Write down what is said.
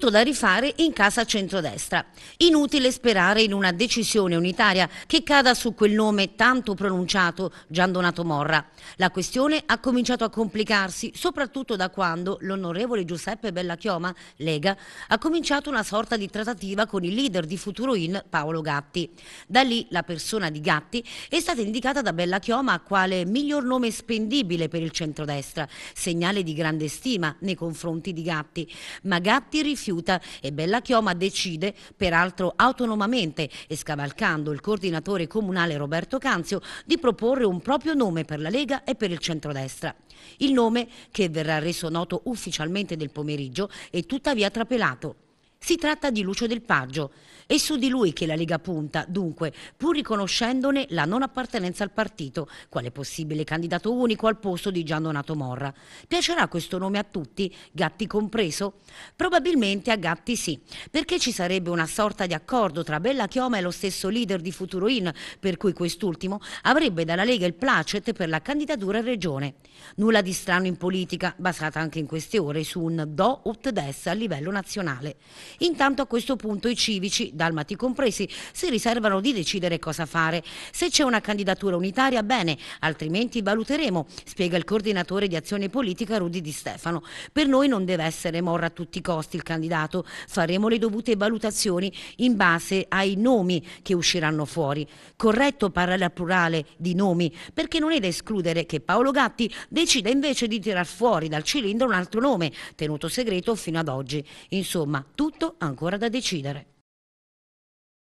tutto da rifare in casa centrodestra. Inutile sperare in una decisione unitaria che cada su quel nome tanto pronunciato, Gian Donato Morra. La questione ha cominciato a complicarsi soprattutto da quando l'onorevole Giuseppe Bellachioma, Lega, ha cominciato una sorta di trattativa con il leader di Futuro In, Paolo Gatti. Da lì la persona di Gatti è stata indicata da Bellachioma quale miglior nome spendibile per il centrodestra, segnale di grande stima nei confronti di Gatti. Ma Gatti rifiuta rifiuta e Bella Chioma decide, peraltro autonomamente e scavalcando il coordinatore comunale Roberto Canzio, di proporre un proprio nome per la Lega e per il centrodestra. Il nome che verrà reso noto ufficialmente nel pomeriggio è tuttavia trapelato. Si tratta di Lucio Del Paggio. È su di lui che la Lega punta, dunque, pur riconoscendone la non appartenenza al partito, quale possibile candidato unico al posto di Gian Donato Morra. Piacerà questo nome a tutti, Gatti compreso? Probabilmente a Gatti sì, perché ci sarebbe una sorta di accordo tra Bella Chioma e lo stesso leader di Futuro In, per cui quest'ultimo avrebbe dalla Lega il placet per la candidatura in regione. Nulla di strano in politica, basata anche in queste ore su un do ut des a livello nazionale. Intanto a questo punto i civici, dalmati compresi, si riservano di decidere cosa fare. Se c'è una candidatura unitaria, bene, altrimenti valuteremo, spiega il coordinatore di azione politica Rudi Di Stefano. Per noi non deve essere morra a tutti i costi il candidato, faremo le dovute valutazioni in base ai nomi che usciranno fuori. Corretto parlare al plurale di nomi, perché non è da escludere che Paolo Gatti decida invece di tirar fuori dal cilindro un altro nome, tenuto segreto fino ad oggi. Insomma, tutti aspetto ancora da decidere.